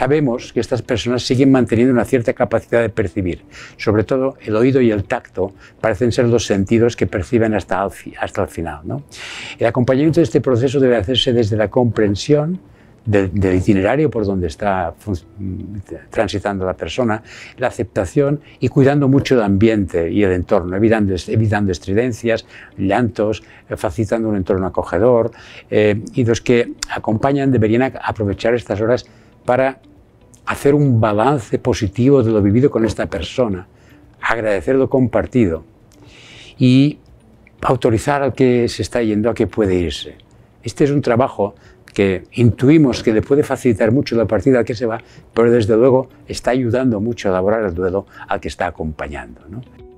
sabemos que estas personas siguen manteniendo una cierta capacidad de percibir. Sobre todo el oído y el tacto parecen ser los sentidos que perciben hasta el, final. El acompañamiento de este proceso debe hacerse desde la comprensión del, itinerario por donde está transitando la persona, la aceptación y cuidando mucho el ambiente y el entorno, evitando, estridencias, llantos, eh, facilitando un entorno acogedor. Eh, y los que acompañan deberían aprovechar estas horas para hacer un balance positivo de lo vivido con esta persona, agradecer lo compartido y autorizar al que se está yendo a que puede irse. Este es un trabajo que intuimos que le puede facilitar mucho la partida al que se va, pero desde luego está ayudando mucho a elaborar el duelo al que está acompañando. ¿no?